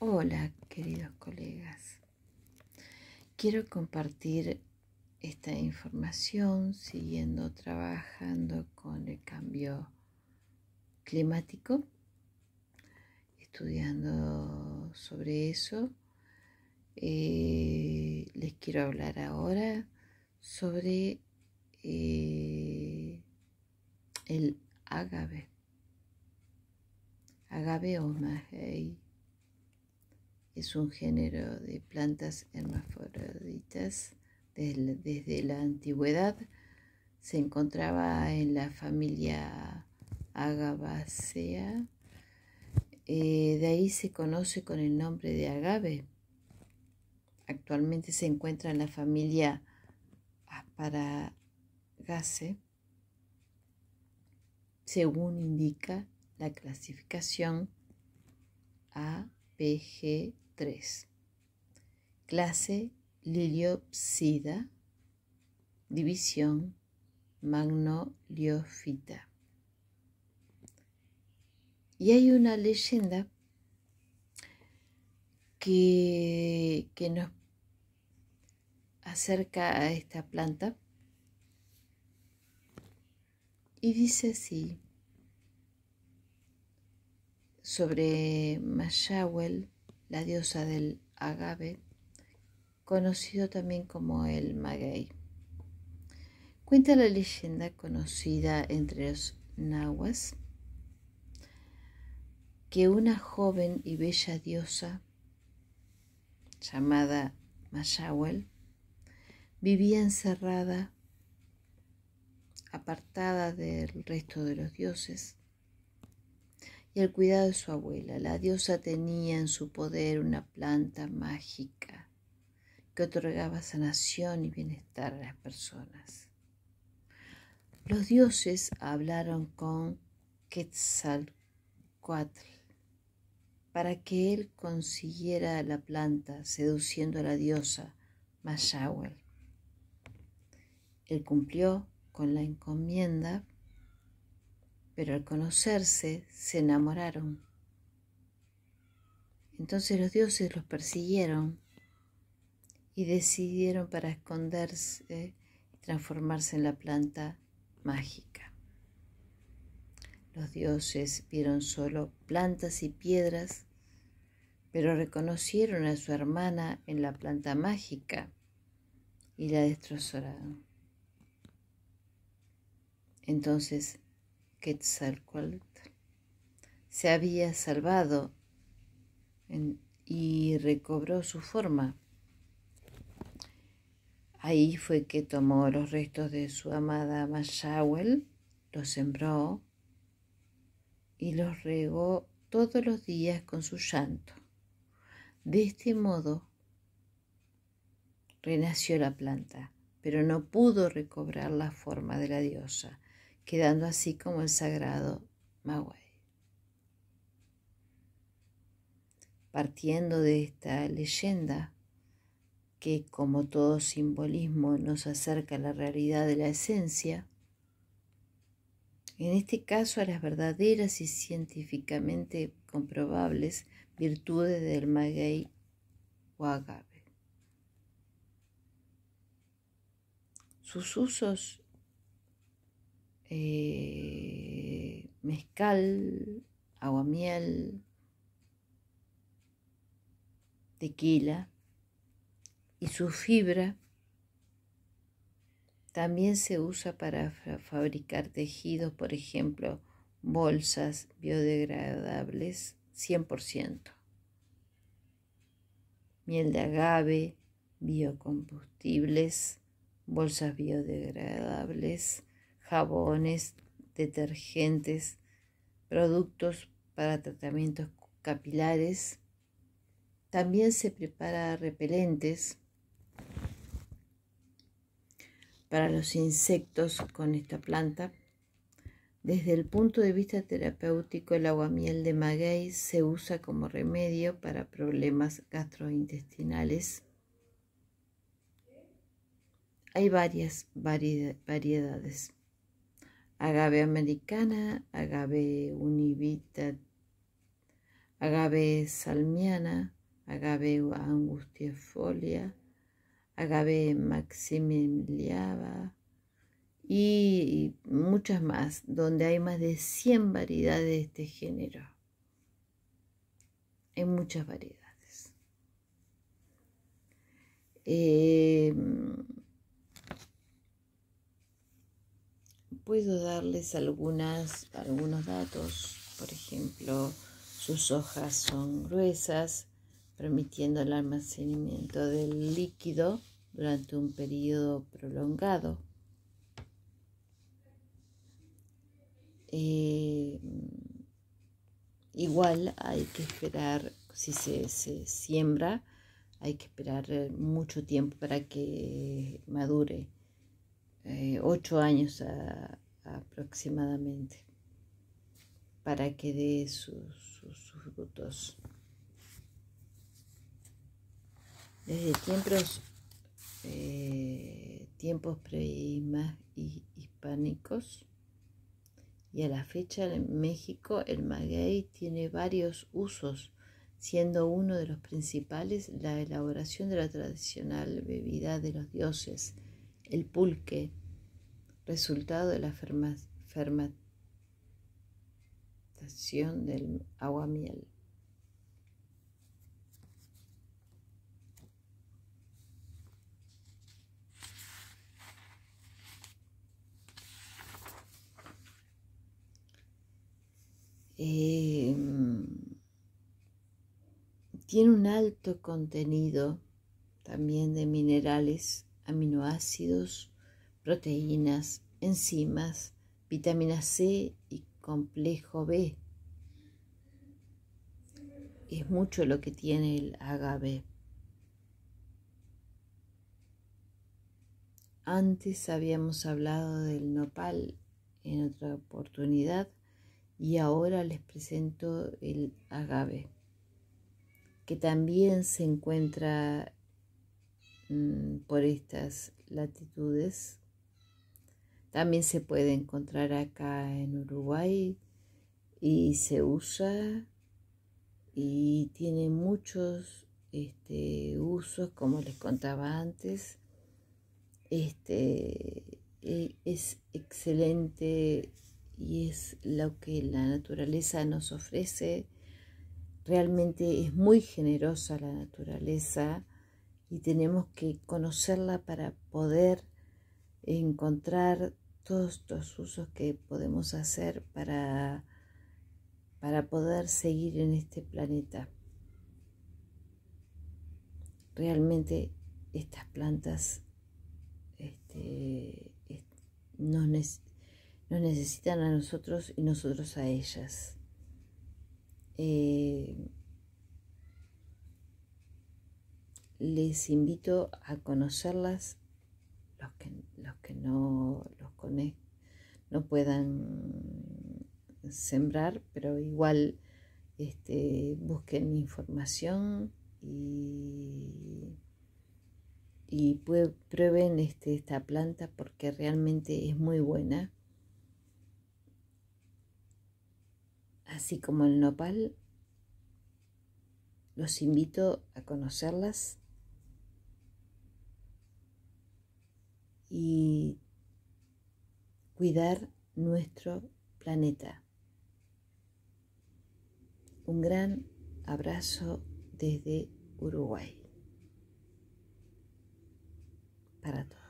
Hola, queridos colegas. Quiero compartir esta información siguiendo trabajando con el cambio climático, estudiando sobre eso. Eh, les quiero hablar ahora sobre eh, el agave. Agave o maguey es un género de plantas hermafroditas. Desde, la antigüedad se encontraba en la familia agavaceae eh, de ahí se conoce con el nombre de agave. Actualmente se encuentra en la familia Asparagacea, Según indica la clasificación APG 3. Clase Liliopsida, división Magnoliophyta. Y hay una leyenda que, que nos acerca a esta planta y dice así sobre Mashawel la diosa del agave, conocido también como el maguey. Cuenta la leyenda conocida entre los nahuas que una joven y bella diosa llamada Mayawel vivía encerrada, apartada del resto de los dioses, y al cuidado de su abuela. La diosa tenía en su poder una planta mágica que otorgaba sanación y bienestar a las personas. Los dioses hablaron con Quetzalcoatl para que él consiguiera la planta seduciendo a la diosa Mayahuel. Él cumplió con la encomienda pero al conocerse se enamoraron. Entonces los dioses los persiguieron y decidieron para esconderse y transformarse en la planta mágica. Los dioses vieron solo plantas y piedras, pero reconocieron a su hermana en la planta mágica y la destrozaron. Entonces Quetzalcoatl se había salvado y recobró su forma. Ahí fue que tomó los restos de su amada Mashawel, los sembró y los regó todos los días con su llanto. De este modo renació la planta, pero no pudo recobrar la forma de la diosa quedando así como el sagrado Maguay. Partiendo de esta leyenda, que como todo simbolismo nos acerca a la realidad de la esencia, en este caso a las verdaderas y científicamente comprobables virtudes del maguey o agave. Sus usos eh, mezcal, miel, tequila y su fibra también se usa para fabricar tejidos, por ejemplo, bolsas biodegradables 100%, miel de agave, biocombustibles, bolsas biodegradables jabones, detergentes, productos para tratamientos capilares. También se prepara repelentes para los insectos con esta planta. Desde el punto de vista terapéutico, el agua miel de maguey se usa como remedio para problemas gastrointestinales. Hay varias variedades agave americana, agave univita, agave salmiana, agave angustiafolia, agave maximiliava y muchas más, donde hay más de 100 variedades de este género. Hay muchas variedades. Eh, puedo darles algunas, algunos datos. Por ejemplo, sus hojas son gruesas, permitiendo el almacenamiento del líquido durante un periodo prolongado. Eh, igual hay que esperar, si se siembra, hay que esperar eh, mucho tiempo para que madure eh, ocho años aproximadamente para que dé sus, frutos. Desde tiempos, eh, tiempos prehispánicos y a la fecha en México el maguey tiene varios usos, siendo uno de los principales la elaboración de la tradicional bebida de los dioses, el pulque, resultado de la fermentación del agua Eh, tiene un alto contenido también de minerales aminoácidos, proteínas, enzimas, vitamina C y complejo B. Es mucho lo que tiene el agave. Antes habíamos hablado del nopal en otra oportunidad y ahora les presento el agave, que también se encuentra Mm, por estas latitudes. También se puede encontrar acá en Uruguay y se usa y tiene muchos este, usos, como les contaba antes. Este, e, es excelente y es lo que la naturaleza nos ofrece. Realmente es muy generosa la naturaleza y tenemos que conocerla para poder encontrar todos los usos que podemos hacer para, para poder seguir en este planeta. Realmente estas plantas este, nos, necesitan a nosotros y nosotros a ellas. Eh, les invito a conocerlas los que, no los no puedan sembrar, pero igual este, busquen información y, prueben este, esta planta porque realmente es muy buena. Así como el nopal, los invito a conocerlas y cuidar nuestro planeta. Un gran abrazo desde Uruguay para todos.